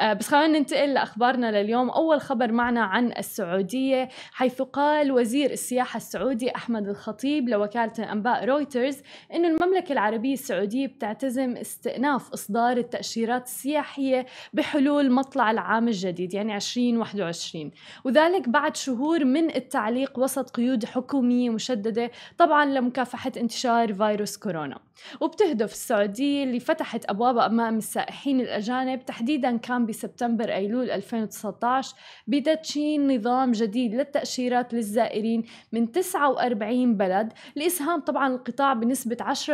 آه، بس خلينا ننتقل لاخبارنا لليوم اول خبر معنا عن السعوديه حيث قال وزير السياحه السعودي احمد الخطيب لوكاله انباء رويترز انه المملكه العربيه السعوديه بتعتزم استئناف اصدار التاشيرات السياحيه بحلول مطلع العام الجديد يعني 2021 وذلك بعد شهور من التعليق وسط قيود حكوميه مشدده طبعا لمكافحه انتشار فيروس كورونا وبتهدف السعوديه اللي فتحت ابوابها امام السائحين الاجانب تحديدا كان بسبتمبر أيلول 2019 بتدشين نظام جديد للتأشيرات للزائرين من 49 بلد لإسهام طبعا القطاع بنسبة 10%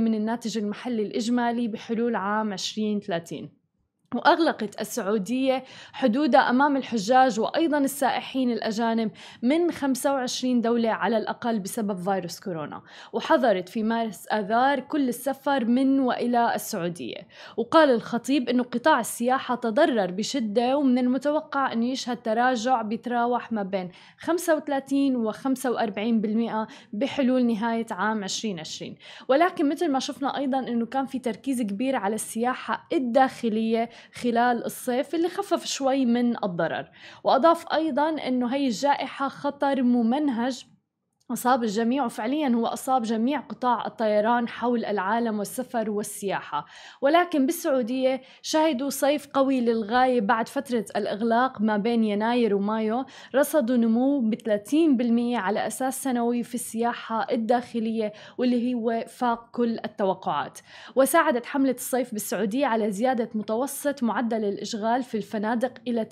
من الناتج المحلي الإجمالي بحلول عام 2030 وأغلقت السعودية حدودها أمام الحجاج وأيضا السائحين الأجانب من 25 دولة على الأقل بسبب فيروس كورونا وحظرت في مارس آذار كل السفر من وإلى السعودية وقال الخطيب أنه قطاع السياحة تضرر بشدة ومن المتوقع أن يشهد تراجع بيتراوح ما بين 35 و 45% بحلول نهاية عام 2020 ولكن مثل ما شفنا أيضا أنه كان في تركيز كبير على السياحة الداخلية خلال الصيف اللي خفف شوي من الضرر وأضاف أيضا أنه هي الجائحة خطر ممنهج أصاب الجميع وفعليا هو أصاب جميع قطاع الطيران حول العالم والسفر والسياحة ولكن بالسعودية شهدوا صيف قوي للغاية بعد فترة الإغلاق ما بين يناير ومايو رصدوا نمو ب 30% على أساس سنوي في السياحة الداخلية واللي هو فاق كل التوقعات وساعدت حملة الصيف بالسعودية على زيادة متوسط معدل الإشغال في الفنادق إلى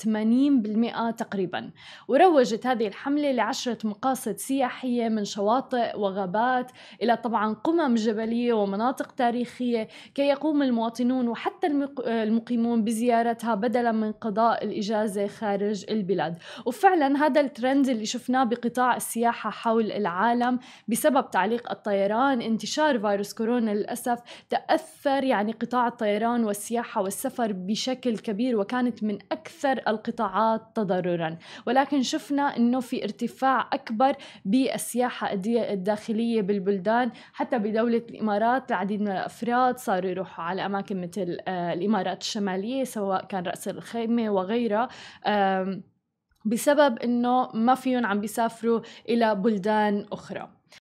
80% تقريبا وروجت هذه الحملة لعشرة مقاصد سياحية من شواطئ وغابات الى طبعا قمم جبليه ومناطق تاريخيه كي يقوم المواطنون وحتى المقيمون بزيارتها بدلا من قضاء الاجازه خارج البلاد وفعلا هذا الترند اللي شفناه بقطاع السياحه حول العالم بسبب تعليق الطيران انتشار فيروس كورونا للاسف تاثر يعني قطاع الطيران والسياحه والسفر بشكل كبير وكانت من اكثر القطاعات تضررا ولكن شفنا انه في ارتفاع اكبر بالسياحه السياحة الداخلية بالبلدان حتى بدولة الإمارات العديد من الأفراد صاروا يروحوا على أماكن مثل آه، الإمارات الشمالية سواء كان رأس الخيمة وغيرها بسبب انه ما فيهم عم بيسافروا الى بلدان اخرى